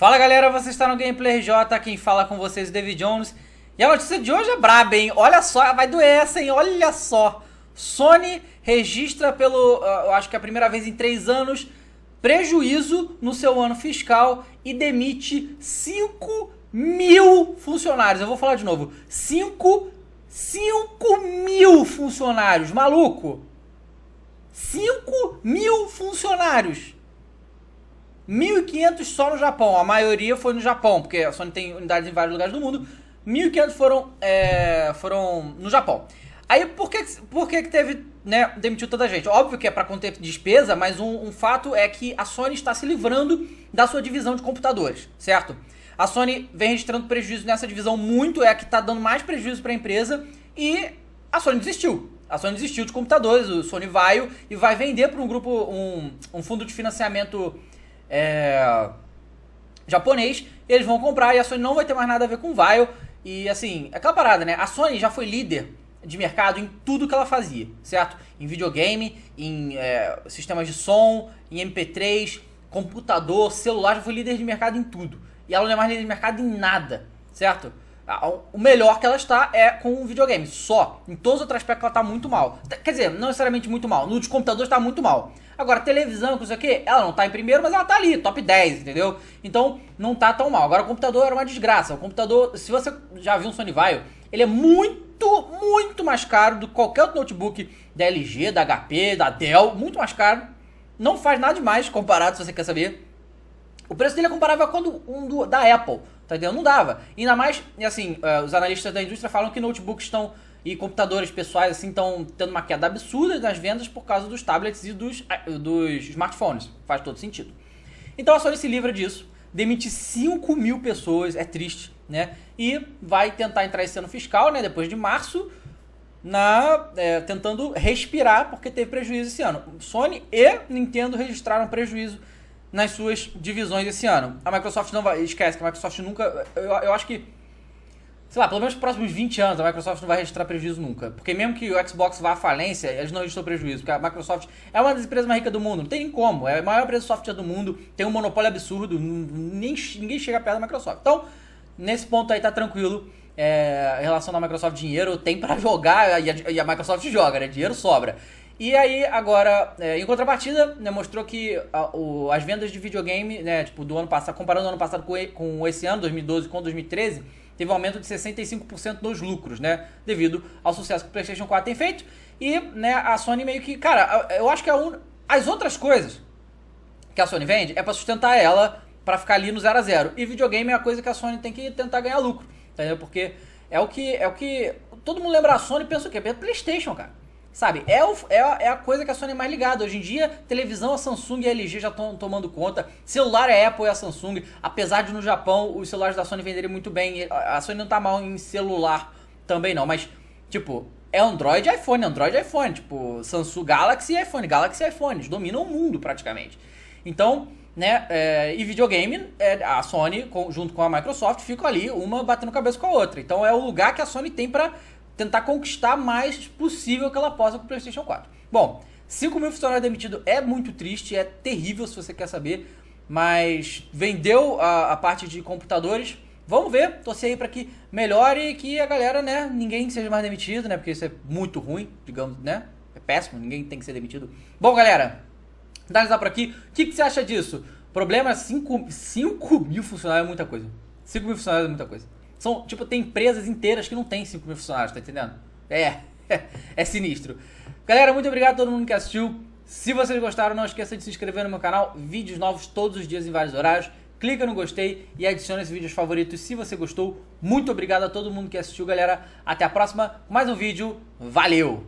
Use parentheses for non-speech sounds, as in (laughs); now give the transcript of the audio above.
Fala galera, você está no Gameplay J, quem fala com vocês é David Jones. E a notícia de hoje é braba, hein? Olha só, vai doer essa, hein? Olha só. Sony registra pelo, ah, eu acho que é a primeira vez em três anos, prejuízo no seu ano fiscal e demite 5 mil funcionários. Eu vou falar de novo. 5, 5 mil funcionários, maluco! 5 mil funcionários! 1.500 só no Japão. A maioria foi no Japão, porque a Sony tem unidades em vários lugares do mundo. 1.500 foram, é, foram no Japão. Aí por que, por que, que teve, né, demitiu a gente? Óbvio que é para conter despesa, mas um, um, fato é que a Sony está se livrando da sua divisão de computadores, certo? A Sony vem registrando prejuízo nessa divisão muito, é a que está dando mais prejuízo para a empresa e a Sony desistiu. A Sony desistiu de computadores, o Sony vai e vai vender para um grupo, um, um fundo de financiamento é, japonês, eles vão comprar e a Sony não vai ter mais nada a ver com Vile. E assim, é aquela parada, né? A Sony já foi líder de mercado em tudo que ela fazia, certo? Em videogame, em é, sistemas de som, em MP3, computador, celular, já foi líder de mercado em tudo. E ela não é mais líder de mercado em nada, certo? O melhor que ela está é com o videogame, só. Em todos os outros aspectos ela está muito mal. Tá, quer dizer, não necessariamente muito mal. No de computador está muito mal. Agora, televisão, com isso aqui, ela não está em primeiro, mas ela está ali, top 10, entendeu? Então, não está tão mal. Agora, o computador era uma desgraça. O computador, se você já viu um Sony Vaio, ele é muito, muito mais caro do que qualquer outro notebook da LG, da HP, da Dell, muito mais caro. Não faz nada demais comparado, se você quer saber. O preço dele é comparável a quando um do, da Apple. Tá entendendo? Não dava. E ainda mais, assim, é, os analistas da indústria falam que notebooks estão e computadores pessoais assim estão tendo uma queda absurda nas vendas por causa dos tablets e dos, dos smartphones. Faz todo sentido. Então a Sony se livra disso, demite 5 mil pessoas, é triste, né? E vai tentar entrar esse ano fiscal, né? Depois de março, na é, tentando respirar porque teve prejuízo esse ano. Sony e Nintendo registraram prejuízo nas suas divisões esse ano. A Microsoft não vai. Esquece que a Microsoft nunca. Eu, eu acho que. Sei lá, pelo menos nos próximos 20 anos a Microsoft não vai registrar prejuízo nunca. Porque mesmo que o Xbox vá à falência, eles não registram prejuízo. Porque a Microsoft é uma das empresas mais ricas do mundo. Não tem como. É a maior empresa de software do mundo. Tem um monopólio absurdo. Nem, ninguém chega perto da Microsoft. Então, nesse ponto aí tá tranquilo. É, em relação à Microsoft, dinheiro tem para (laughs) jogar e a, e a Microsoft joga, né? Dinheiro sobra. E aí, agora, é, em contrapartida, né, mostrou que a, o, as vendas de videogame, né, tipo, do ano passado, comparando o ano passado com, com esse ano, 2012 com 2013, teve um aumento de 65% nos lucros, né? Devido ao sucesso que o PlayStation 4 tem feito. E, né, a Sony meio que. Cara, eu acho que un... as outras coisas que a Sony vende é para sustentar ela, para ficar ali no 0 a 0 E videogame é a coisa que a Sony tem que tentar ganhar lucro, entendeu? Porque é o que. É o que todo mundo lembra a Sony e pensa o quê? É PlayStation, cara. Sabe, é, o, é, é, a coisa que a Sony é mais ligada. Hoje em dia, televisão, a Samsung e a LG já estão tomando conta. Celular, a é Apple e a Samsung. Apesar de no Japão os celulares da Sony venderem muito bem. A Sony não tá mal em celular também não. Mas, tipo, é Android e iPhone. Android e iPhone. Tipo, Samsung Galaxy e iPhone. Galaxy e iPhones. Dominam o mundo praticamente. Então, né? É, e videogame, é, a Sony, com, junto com a Microsoft, ficam ali, uma batendo cabeça com a outra. Então é o lugar que a Sony tem para tentar conquistar mais possível que ela possa com o PlayStation 4. Bom, 5 mil funcionários demitidos é muito triste, é terrível se você quer saber, mas vendeu a, a parte de computadores. Vamos ver, torcer aí para que melhore e que a galera, né, ninguém seja mais demitido, né, porque isso é muito ruim, digamos, né, é péssimo, ninguém tem que ser demitido. Bom, galera, finalizar por aqui, o que, que você acha disso? Problema, 5 mil funcionários é muita coisa, 5 mil funcionários é muita coisa. São, tipo, tem empresas inteiras que não tem 5 mil funcionários, tá entendendo? É, (laughs) é sinistro. Galera, muito obrigado a todo mundo que assistiu. Se vocês gostaram, não esqueça de se inscrever no meu canal. Vídeos novos todos os dias em vários horários. Clica no gostei e adiciona esse vídeo aos favoritos se você gostou. Muito obrigado a todo mundo que assistiu, galera. Até a próxima. Mais um vídeo. Valeu!